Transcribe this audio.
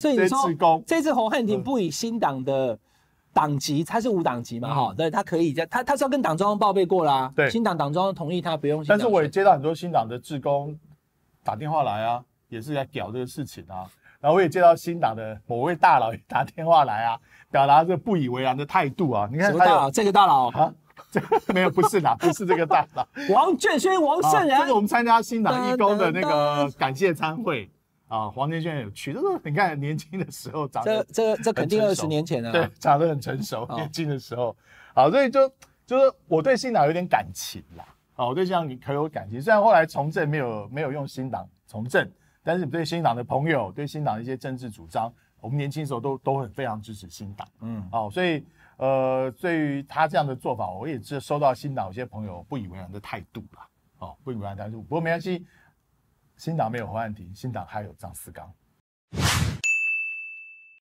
所以你说这次侯汉廷不以新党的党籍，他是无党籍嘛？哈，对，他可以，他他是要跟党中央报备过了，对，新党党中央同意他不用。但是我也接到很多新党的志工打电话来啊，也是来屌这个事情啊。然后我也接到新党的某位大佬也打电话来啊，表达这不以为然的态度啊。你看，什么大佬？这个大佬啊？没有，不是啦，不是这个大佬。王卷轩、王胜仁，这是我们参加新党义工的那个感谢餐会。啊，黄健轩有趣，就是你看年轻的时候长得这这这肯定二十年前了，对，长得很成熟，年轻的时候，好，所以就就是我对新党有点感情啦，哦，我对这样你可有感情，虽然后来从政没有没有用新党从政，但是你对新党的朋友，对新党的一些政治主张，我们年轻时候都都很非常支持新党，嗯，好，所以呃，对于他这样的做法，我也是收到新党有些朋友不以为然的态度啦，哦，不以为然态度，不过没关系。新党没有侯汉廷，新党还有张思刚。